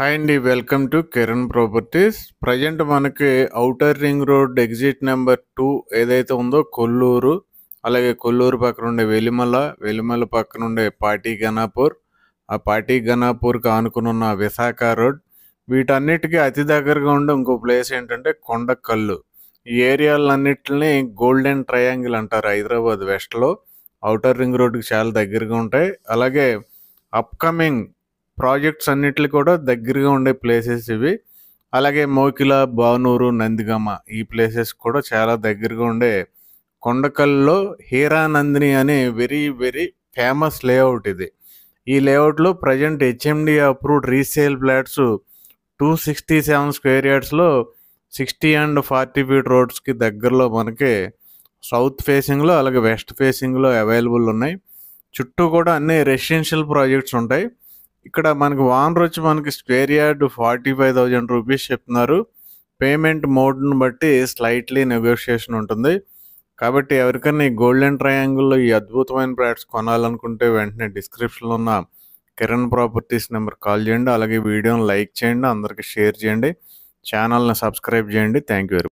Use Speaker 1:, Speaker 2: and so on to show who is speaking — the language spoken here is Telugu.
Speaker 1: హాయ్ అండి welcome to Kiran properties present మనకి outer ring road exit number two ఏదైతే ఉందో కొల్లూరు అలాగే కొల్లూరు పక్కన ఉండే వెలిమల వెలిమల పక్కన ఉండే పాటి గనాపూర్ ఆ పాటి గనాపూర్కి ఆనుకుని ఉన్న విశాఖ రోడ్ వీటన్నిటికీ అతి దగ్గరగా ఉండే ఇంకో ప్లేస్ ఏంటంటే కొండకల్లు ఈ ఏరియాలన్నింటినీ గోల్డెన్ ట్రయాంగిల్ అంటారు హైదరాబాద్ వెస్ట్లో అవుటర్ రింగ్ రోడ్కి చాలా దగ్గరగా ఉంటాయి అలాగే అప్కమింగ్ ప్రాజెక్ట్స్ అన్నిటి కూడా దగ్గరగా ఉండే ప్లేసెస్ ఇవి అలాగే మోకిల బానూరు నందిగమ్మ ఈ ప్లేసెస్ కూడా చాలా దగ్గరగా ఉండే కొండకల్లో హీరానందిని అనే వెరీ వెరీ ఫేమస్ లేఅవుట్ ఇది ఈ లేఅవుట్లో present HMD approved resale flats two sixty seven square యార్డ్స్లో సిక్స్టీ అండ్ ఫార్టీ ఫీట్ రోడ్స్కి దగ్గరలో మనకి సౌత్ ఫేసింగ్లో అలాగే వెస్ట్ ఫేసింగ్లో అవైలబుల్ ఉన్నాయి చుట్టూ కూడా అన్ని రెసిడెన్షియల్ ప్రాజెక్ట్స్ ఉంటాయి ఇక్కడ మనకి వానర్ వచ్చి మనకి square yard forty five thousand rupees చెప్తున్నారు పేమెంట్ మోడ్ను బట్టి స్లైట్లీ నెగోషియేషన్ ఉంటుంది కాబట్టి ఎవరికైనా ఈ గోల్డెన్ ట్రయాంగిల్లో ఈ అద్భుతమైన ప్లాట్స్ కొనాలనుకుంటే వెంటనే డిస్క్రిప్షన్లో ఉన్న కిరణ్ ప్రాపర్టీస్ నెంబర్ కాల్ చేయండి అలాగే వీడియోని లైక్ చేయండి అందరికీ షేర్ చేయండి ఛానల్ని సబ్స్క్రైబ్ చేయండి థ్యాంక్ యూ వెరీ